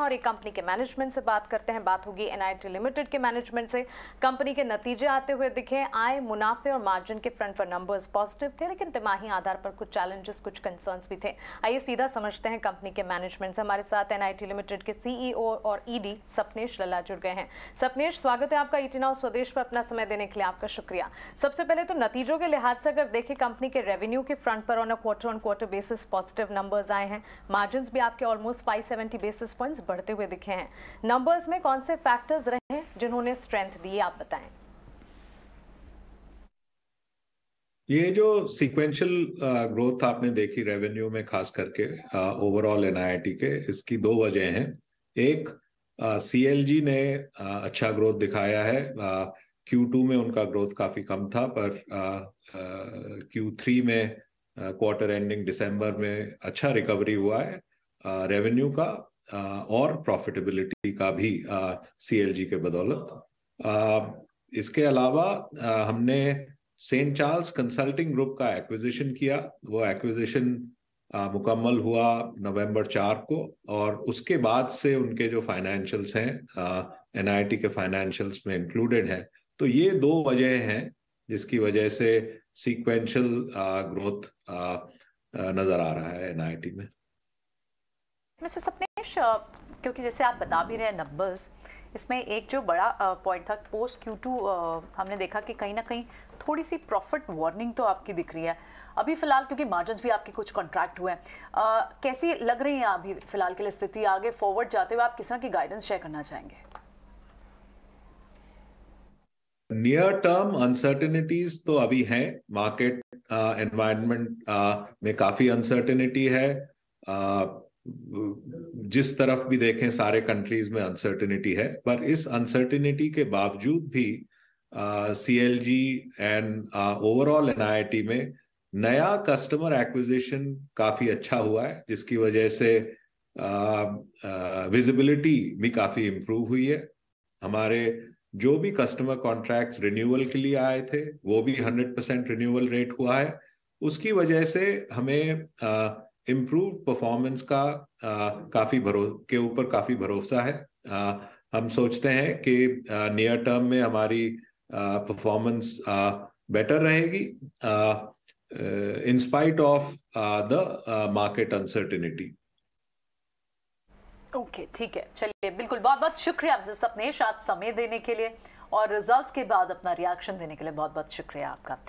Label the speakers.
Speaker 1: और एक कंपनी के मैनेजमेंट से बात करते हैं बात होगी एनआईटी लिमिटेड के मैनेजमेंट से कंपनी के नतीजे आते हुए दिखे आय मुनाफे और मार्जिन के फ्रंट पर नंबर्स पॉजिटिव थे लेकिन तिमाही आधार पर कुछ चैलेंजेस कुछ कंसर्न्स भी थे आइए सीधा समझते हैं कंपनी के मैनेजमेंट से हमारे साथ एनआईटी लिमिटेड के सीईओ e और ईडी e सपनेश लल्ला जुड़ गए हैं सपनेश स्वागत है आपका ईटी e नाउ स्वदेश पर अपना समय देने के लिए आपका शुक्रिया सबसे पहले तो नतीजों के लिहाज से अगर देखें कंपनी के रेवेन्यू के फ्रंट पर on a quarter on quarter basis positive numbers आए हैं मार्जिन भी आपके ऑलमोस्ट फाइव बेसिस पॉइंट्स बढ़ते हुए दिखे हैं नंबर्स में कौन से फैक्टर्स रहे हैं जिन्होंने स्ट्रेंथ दी आप बताएं
Speaker 2: ये जो सीक्वेंशियल ग्रोथ आपने देखी रेवेन्यू में खास करके ओवरऑल एनआईटी के इसकी दो वजह हैं एक सी सीएलजी ने आ, अच्छा ग्रोथ दिखाया है क्यू टू में उनका ग्रोथ काफी कम था पर क्यू थ्री में क्वार्टर एंडिंग दिसंबर में अच्छा रिकवरी हुआ है रेवेन्यू का और प्रॉफिटेबिलिटी का भी सी के बदौलत इसके अलावा हमने सेंट चार्ल्स कंसल्टिंग ग्रुप का एक्विजिशन किया वो एक्विजिशन मुकम्मल हुआ नवंबर चार को और उसके बाद से उनके जो फाइनेंशियल्स हैं एनआईटी के फाइनेंशियल्स में इंक्लूडेड है तो ये दो वजह हैं जिसकी वजह से सीक्वेंशियल ग्रोथ नजर आ रहा है एनआईटी में
Speaker 3: मिस्टर सपनेश क्योंकि जैसे आप बता भी रहे हैं नंबर्स इसमें एक जो बड़ा पॉइंट था पोस्ट क्यू टू हमने देखा कि कहीं ना कहीं थोड़ी सी प्रॉफिट वार्निंग तो आपकी दिख रही है अभी फ़िलहाल क्योंकि मार्जिन भी आपके कुछ कॉन्ट्रैक्ट हुए हैं कैसी लग रही हैं अभी फ़िलहाल के लिए स्थिति आगे फॉरवर्ड जाते हुए आप किस तरह की गाइडेंस शेयर करना चाहेंगे
Speaker 2: नियर टर्म अनसर्टिनिटीज तो अभी हैं मार्केट एनवायरनमेंट में काफ़ी अनसर्टिनिटी है uh, जिस तरफ भी देखें सारे कंट्रीज में अनसर्टिनिटी है पर इस अनसर्टिनिटी के बावजूद भी C L G and overall N I T में नया कस्टमर एक्विजिशन काफी अच्छा हुआ है जिसकी वजह से विजिबिलिटी uh, uh, भी काफी इम्प्रूव हुई है हमारे जो भी कस्टमर कॉन्ट्रैक्ट्स रिन्यूअल के लिए आए थे वो भी हंड्रेड परसेंट रिन्यूअल रेट हुआ है उसकी वजह से हमें uh, इम्प्रूव परफॉर्मेंस का आ, काफी भरो के ऊपर काफी भरोसा है आ, हम सोचते हैं कि नियर टर्म में हमारी परफॉर्मेंस बेटर रहेगी in spite of the market uncertainty
Speaker 3: okay ठीक है चलिए बिल्कुल बहुत बहुत शुक्रिया आप सपने साथ समय देने के लिए और रिजल्ट्स के बाद अपना रिएक्शन देने के लिए बहुत बहुत शुक्रिया आपका